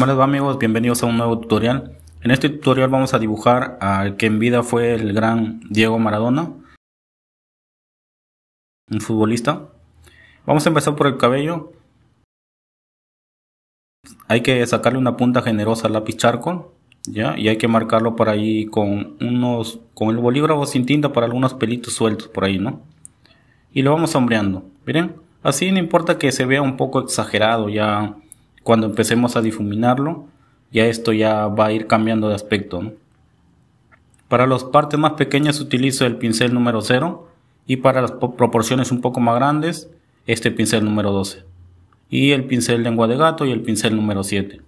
¿Cómo amigos? Bienvenidos a un nuevo tutorial. En este tutorial vamos a dibujar al que en vida fue el gran Diego Maradona, un futbolista. Vamos a empezar por el cabello. Hay que sacarle una punta generosa al lápiz charco, ¿ya? Y hay que marcarlo por ahí con unos con el bolígrafo sin tinta para algunos pelitos sueltos por ahí, ¿no? Y lo vamos sombreando. Miren, así no importa que se vea un poco exagerado ya cuando empecemos a difuminarlo, ya esto ya va a ir cambiando de aspecto. Para las partes más pequeñas utilizo el pincel número 0 y para las proporciones un poco más grandes, este pincel número 12. Y el pincel lengua de gato y el pincel número 7.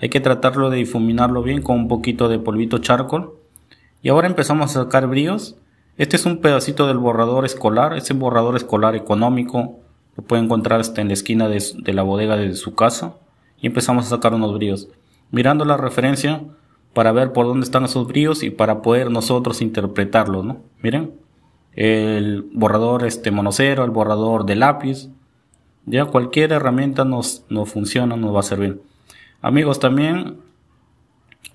Hay que tratarlo de difuminarlo bien con un poquito de polvito charco Y ahora empezamos a sacar bríos Este es un pedacito del borrador escolar, es el borrador escolar económico. Lo puede encontrar hasta en la esquina de la bodega de su casa y empezamos a sacar unos bríos. Mirando la referencia para ver por dónde están esos bríos y para poder nosotros interpretarlos, ¿no? Miren, el borrador este monocero, el borrador de lápiz, ya cualquier herramienta nos, funciona, nos va a servir. Amigos, también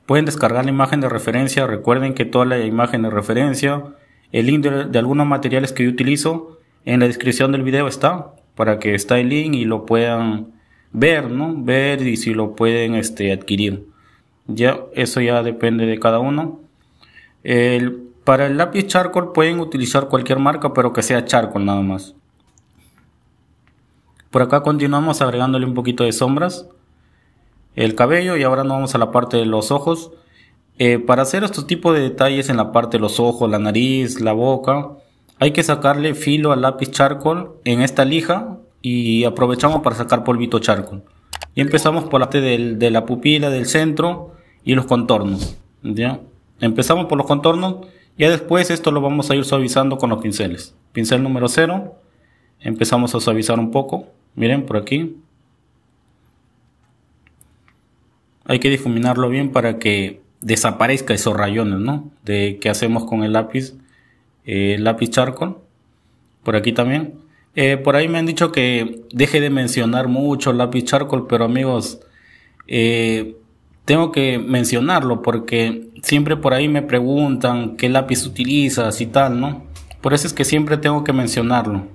pueden descargar la imagen de referencia. Recuerden que toda la imagen de referencia, el link de, de algunos materiales que yo utilizo, en la descripción del video está, para que está el link y lo puedan ver, ¿no? Ver y si lo pueden este, adquirir. Ya, eso ya depende de cada uno. para el lápiz charcoal pueden utilizar cualquier marca, pero que sea charcoal nada más. Por acá continuamos agregándole un poquito de sombras. El cabello y ahora nos vamos a la parte de los ojos. Eh, para hacer estos tipos de detalles en la parte de los ojos, la nariz, la boca, hay que sacarle filo al lápiz charcoal en esta lija y aprovechamos para sacar polvito charco. Y empezamos por la parte de la pupila, del centro y los contornos. ¿ya? Empezamos por los contornos, ya después esto lo vamos a ir suavizando con los pinceles. Pincel número 0, empezamos a suavizar un poco. Miren por aquí. Hay que difuminarlo bien para que desaparezca esos rayones, ¿no? De que hacemos con el lápiz, eh, lápiz charcoal. Por aquí también eh, por ahí me han dicho que deje de mencionar mucho lápiz charcoal, pero amigos, eh, tengo que mencionarlo porque siempre por ahí me preguntan qué lápiz utilizas y tal, ¿no? Por eso es que siempre tengo que mencionarlo.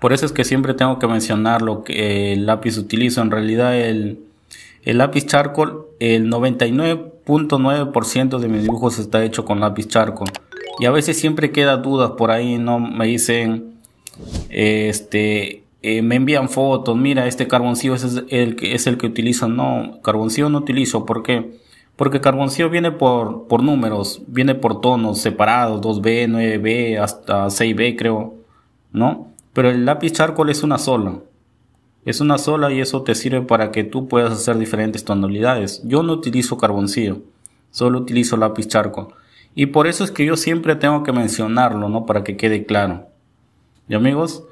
Por eso es que siempre tengo que mencionar lo que eh, el lápiz utilizo. En realidad el, el lápiz charcoal, el 99.9% de mis dibujos está hecho con lápiz charcoal. Y a veces siempre queda dudas por ahí, ¿no? Me dicen, este, eh, me envían fotos, mira, este carboncillo es el, que, es el que utilizan. No, carboncillo no utilizo, ¿por qué? Porque carboncillo viene por, por números, viene por tonos separados, 2B, 9B, hasta 6B creo, ¿no? Pero el lápiz charcoal es una sola. Es una sola y eso te sirve para que tú puedas hacer diferentes tonalidades. Yo no utilizo carboncillo, solo utilizo lápiz charcoal. Y por eso es que yo siempre tengo que mencionarlo, ¿no? Para que quede claro. Y amigos,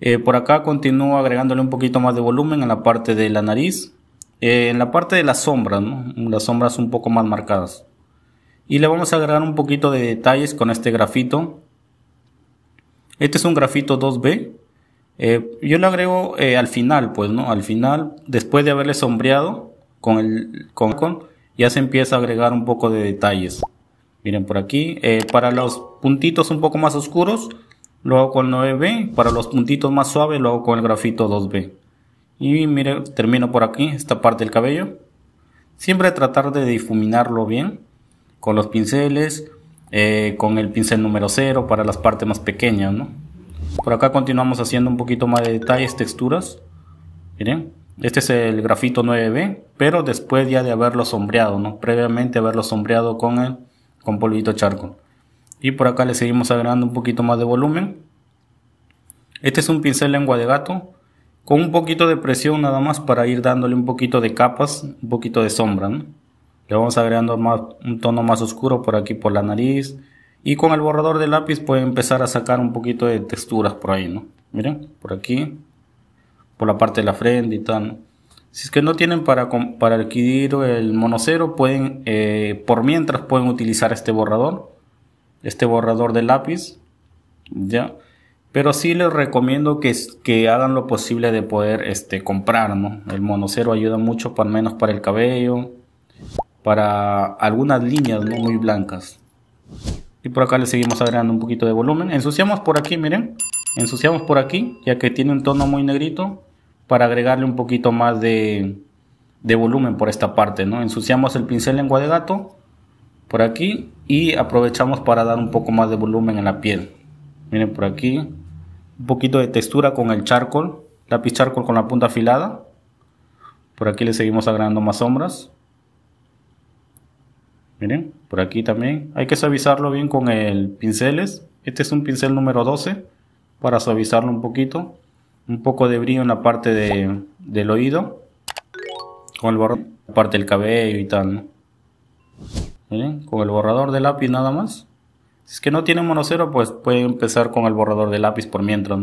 eh, por acá continúo agregándole un poquito más de volumen en la parte de la nariz. Eh, en la parte de las sombras, ¿no? Las sombras un poco más marcadas. Y le vamos a agregar un poquito de detalles con este grafito. Este es un grafito 2B. Eh, yo le agrego al final, pues, ¿no? Al final, después de haberle sombreado con el con ya se empieza a agregar un poco de detalles. Miren por aquí. Eh, para los puntitos un poco más oscuros, lo hago con 9B. Para los puntitos más suaves, lo hago con el grafito 2B. Y miren, termino por aquí, esta parte del cabello. Siempre tratar de difuminarlo bien con los pinceles, eh, con el pincel número 0 para las partes más pequeñas. ¿no? Por acá continuamos haciendo un poquito más de detalles, texturas. Miren, este es el grafito 9B, pero después ya de haberlo sombreado, ¿no? previamente haberlo sombreado con el con polvito charco. Y por acá le seguimos agregando un poquito más de volumen. Este es un pincel lengua de gato con un poquito de presión nada más para ir dándole un poquito de capas, un poquito de sombra. Le vamos agregando más, un tono más oscuro por aquí por la nariz. Y con el borrador de lápiz puede empezar a sacar un poquito de texturas por ahí, ¿no? Miren, por aquí, por la parte de la frente y tal. Si es que no tienen para, para adquirir el monocero, pueden, eh, por mientras pueden utilizar este borrador, este borrador de lápiz, ¿ya? Pero sí les recomiendo que, que hagan lo posible de poder este, comprar, El monocero ayuda mucho, por menos para el cabello, para algunas líneas no muy blancas. Y por acá le seguimos agregando un poquito de volumen. Ensuciamos por aquí, miren. Ensuciamos por aquí, ya que tiene un tono muy negrito para agregarle un poquito más de, volumen por esta parte, ¿no? Ensuciamos el pincel lengua de gato por aquí y aprovechamos para dar un poco más de volumen en la piel. Miren por aquí, un poquito de textura con el charcoal, lápiz charcoal con la punta afilada. Por aquí le seguimos agregando más sombras. Miren, por aquí también. Hay que suavizarlo bien con el pinceles. Este es un pincel número 12 para suavizarlo un poquito un poco de brillo en la parte del oído, con el borrador, parte del cabello y tal, Con el borrador de lápiz nada más. Si es que no tiene monocero, pues puede empezar con el borrador de lápiz por mientras,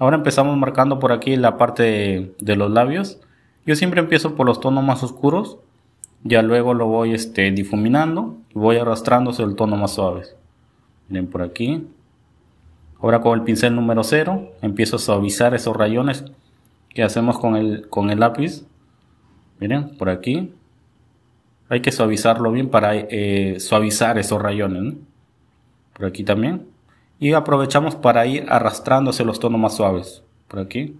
Ahora empezamos marcando por aquí la parte de, los labios. Yo siempre empiezo por los tonos más oscuros. Ya luego lo voy este, difuminando y voy arrastrándose el tono más suave. Miren por aquí. Ahora con el pincel número 0 empiezo a suavizar esos rayones que hacemos con el, con el lápiz. Miren, por aquí. Hay que suavizarlo bien para eh, suavizar esos rayones. Por aquí también. Y aprovechamos para ir arrastrándose los tonos más suaves. Por aquí.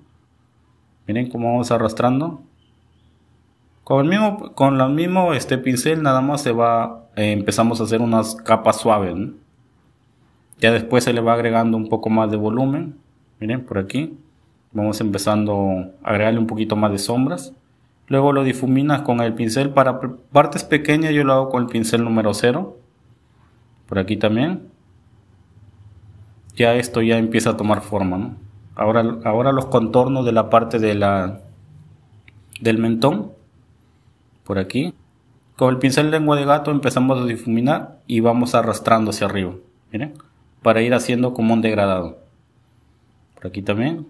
Miren cómo vamos arrastrando. Con el mismo, con el mismo este pincel nada más se va, eh, empezamos a hacer unas capas suaves. ¿no? Ya después se le va agregando un poco más de volumen. Miren, por aquí. Vamos empezando a agregarle un poquito más de sombras. Luego lo difuminas con el pincel. Para partes pequeñas yo lo hago con el pincel número 0. Por aquí también. Ya esto ya empieza a tomar forma. Ahora, ahora los contornos de la parte de la, del mentón. Por aquí. Con el pincel lengua de gato empezamos a difuminar y vamos arrastrando hacia arriba. Miren para ir haciendo como un degradado. Por aquí también.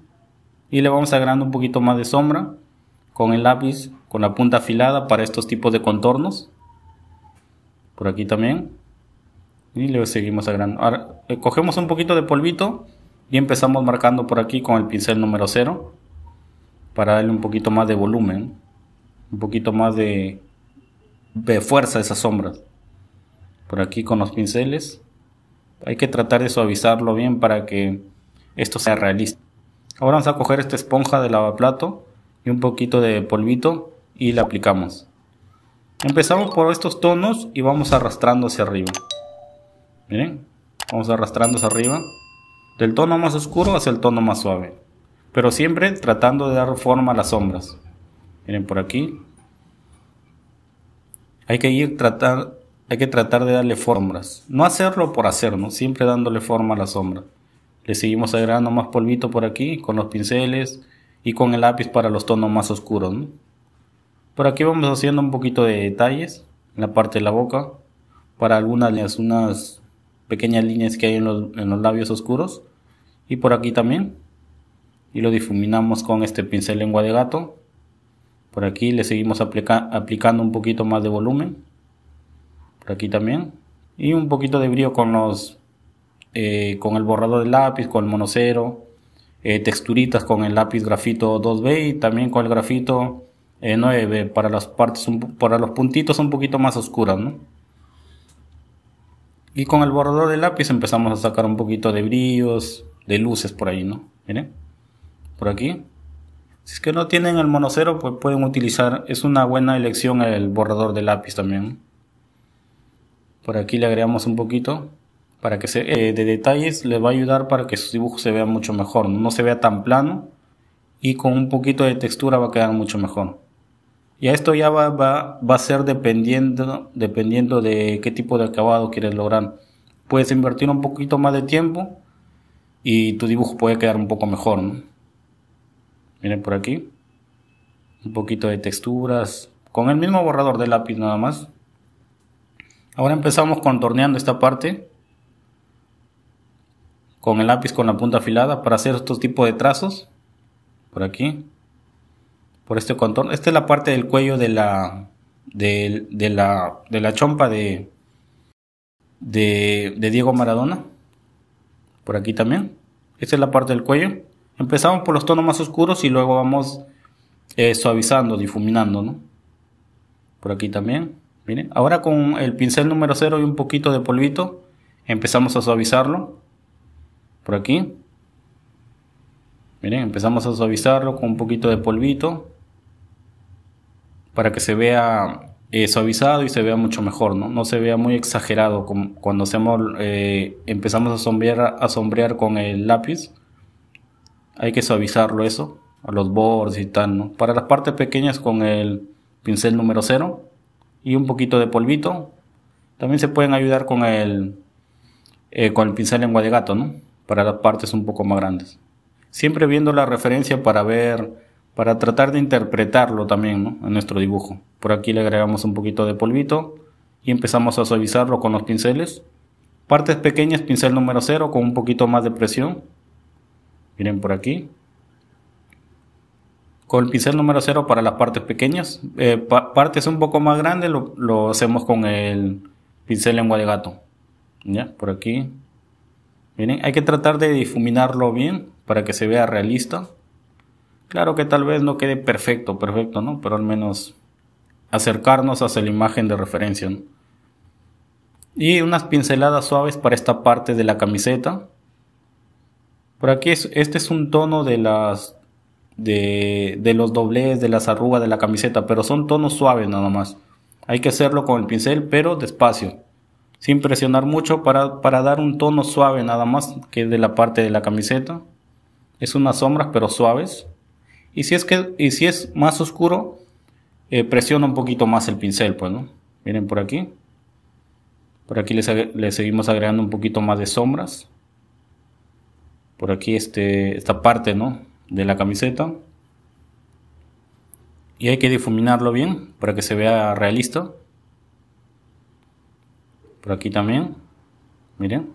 Y le vamos agregando un poquito más de sombra con el lápiz, con la punta afilada para estos tipos de contornos. Por aquí también. Y le seguimos agregando. Ahora, eh, cogemos un poquito de polvito y empezamos marcando por aquí con el pincel número 0 para darle un poquito más de volumen, un poquito más de, de fuerza a esas sombras. Por aquí con los pinceles hay que tratar de suavizarlo bien para que esto sea realista. Ahora vamos a coger esta esponja de lavaplato y un poquito de polvito y la aplicamos. Empezamos por estos tonos y vamos arrastrando hacia arriba. Miren, vamos arrastrando hacia arriba. Del tono más oscuro hacia el tono más suave. Pero siempre tratando de dar forma a las sombras. Miren por aquí. Hay que ir tratando... Hay que tratar de darle formas. No hacerlo por hacerlo, siempre dándole forma a la sombra. Le seguimos agregando más polvito por aquí con los pinceles y con el lápiz para los tonos más oscuros. Por aquí vamos haciendo un poquito de detalles en la parte de la boca para algunas unas pequeñas líneas que hay en los, labios oscuros y por aquí también y lo difuminamos con este pincel lengua de gato por aquí le seguimos aplicando un poquito más de volumen aquí también. Y un poquito de brillo con los eh, con el borrador de lápiz, con el monocero, eh, texturitas con el lápiz grafito 2B y también con el grafito 9 eh, para las partes, para los puntitos un poquito más oscuras Y con el borrador de lápiz empezamos a sacar un poquito de brillos, de luces por ahí, ¿no? Miren, por aquí. Si es que no tienen el monocero, pues pueden utilizar, es una buena elección el borrador de lápiz también. Por aquí le agregamos un poquito para que se, eh, de detalles le va a ayudar para que su dibujo se vea mucho mejor, no se vea tan plano y con un poquito de textura va a quedar mucho mejor. Y esto ya va, va, a ser dependiendo, dependiendo de qué tipo de acabado quieres lograr. Puedes invertir un poquito más de tiempo y tu dibujo puede quedar un poco mejor. Miren por aquí. Un poquito de texturas. Con el mismo borrador de lápiz nada más. Ahora empezamos contorneando esta parte con el lápiz con la punta afilada para hacer estos tipos de trazos por aquí por este contorno esta es la parte del cuello de la de, la de la chompa de, de Diego Maradona por aquí también esta es la parte del cuello empezamos por los tonos más oscuros y luego vamos eh, suavizando difuminando ¿no? por aquí también ahora con el pincel número 0 y un poquito de polvito, empezamos a suavizarlo. Por aquí. Miren, empezamos a suavizarlo con un poquito de polvito. Para que se vea eh, suavizado y se vea mucho mejor, ¿no? se vea muy exagerado como cuando hacemos, eh, empezamos a sombrear, a sombrear con el lápiz. Hay que suavizarlo eso, a los bordes y tal, ¿no? Para las partes pequeñas con el pincel número 0 y un poquito de polvito. También se pueden ayudar con el, eh, con el pincel lengua de gato, ¿no? Para las partes un poco más grandes. Siempre viendo la referencia para ver, para tratar de interpretarlo también, ¿no? En nuestro dibujo. Por aquí le agregamos un poquito de polvito y empezamos a suavizarlo con los pinceles. Partes pequeñas, pincel número 0 con un poquito más de presión. Miren por aquí con el pincel número 0 para las partes pequeñas. Eh, partes un poco más grandes lo, hacemos con el pincel lengua de gato. ¿Ya? Por aquí. Miren, hay que tratar de difuminarlo bien para que se vea realista. Claro que tal vez no quede perfecto, perfecto, ¿no? Pero al menos acercarnos hacia la imagen de referencia. Y unas pinceladas suaves para esta parte de la camiseta. Por aquí este es un tono de las de, los doblez, de las arrugas de la camiseta, pero son tonos suaves nada más. Hay que hacerlo con el pincel, pero despacio, sin presionar mucho para, para dar un tono suave nada más que de la parte de la camiseta. Es unas sombras, pero suaves. Y si es, que, y si es más oscuro, eh, presiona un poquito más el pincel, pues, ¿no? Miren por aquí. Por aquí le seguimos agregando un poquito más de sombras. Por aquí este, esta parte, ¿no? de la camiseta y hay que difuminarlo bien para que se vea realista por aquí también miren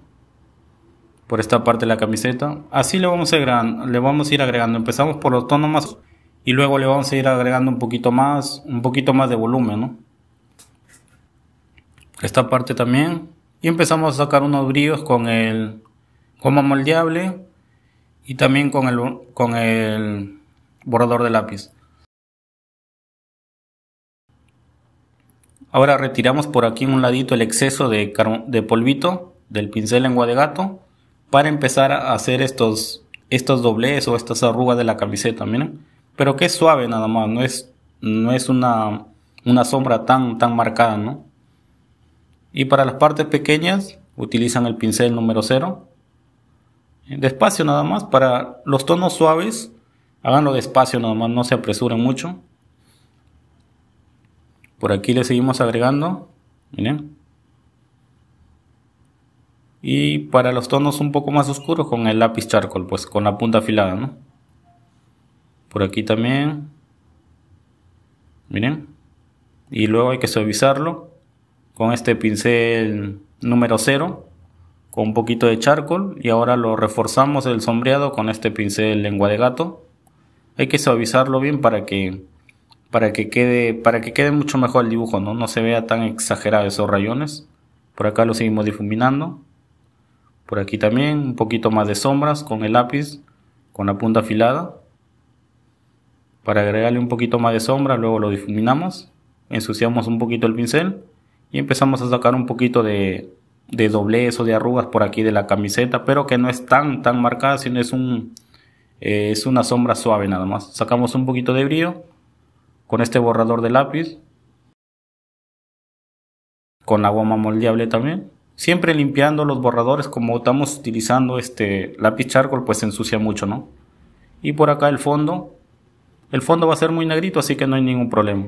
por esta parte de la camiseta así le vamos a le vamos a ir agregando empezamos por los tonos más y luego le vamos a ir agregando un poquito más un poquito más de volumen esta parte también y empezamos a sacar unos brillos con el goma moldeable y también con el, con el borrador de lápiz. Ahora retiramos por aquí en un ladito el exceso de, de, polvito del pincel lengua de gato para empezar a hacer estos, estos o estas arrugas de la camiseta, Pero que es suave nada más, no es, no es una, una sombra tan, tan marcada, ¿no? Y para las partes pequeñas utilizan el pincel número 0 Despacio nada más, para los tonos suaves, háganlo despacio nada más, no se apresuren mucho. Por aquí le seguimos agregando, miren. Y para los tonos un poco más oscuros con el lápiz charcoal, pues con la punta afilada, ¿no? Por aquí también, miren. Y luego hay que suavizarlo con este pincel número 0 con un poquito de charcoal y ahora lo reforzamos el sombreado con este pincel lengua de gato. Hay que suavizarlo bien para que para que quede para que quede mucho mejor el dibujo, ¿no? No se vea tan exagerado esos rayones. Por acá lo seguimos difuminando. Por aquí también un poquito más de sombras con el lápiz con la punta afilada. Para agregarle un poquito más de sombra, luego lo difuminamos, ensuciamos un poquito el pincel y empezamos a sacar un poquito de de doblez o de arrugas por aquí de la camiseta, pero que no es tan, tan marcada, sino es, un, eh, es una sombra suave nada más. Sacamos un poquito de brillo con este borrador de lápiz, con la goma moldeable también. Siempre limpiando los borradores, como estamos utilizando este lápiz charcoal, pues se ensucia mucho, ¿no? Y por acá el fondo, el fondo va a ser muy negrito, así que no hay ningún problema.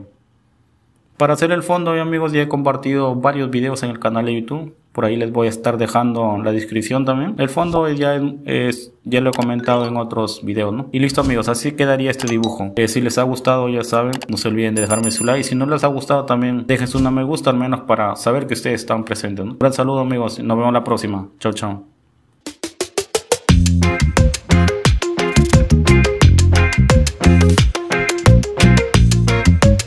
Para hacer el fondo, amigos, ya he compartido varios videos en el canal de YouTube por ahí les voy a estar dejando la descripción también. El fondo ya es, ya lo he comentado en otros videos, ¿no? Y listo amigos, así quedaría este dibujo. Eh, si les ha gustado, ya saben, no se olviden de dejarme su like. Si no les ha gustado también, dejen su me gusta al menos para saber que ustedes están presentes. Un gran saludo amigos, nos vemos la próxima. Chao, chao.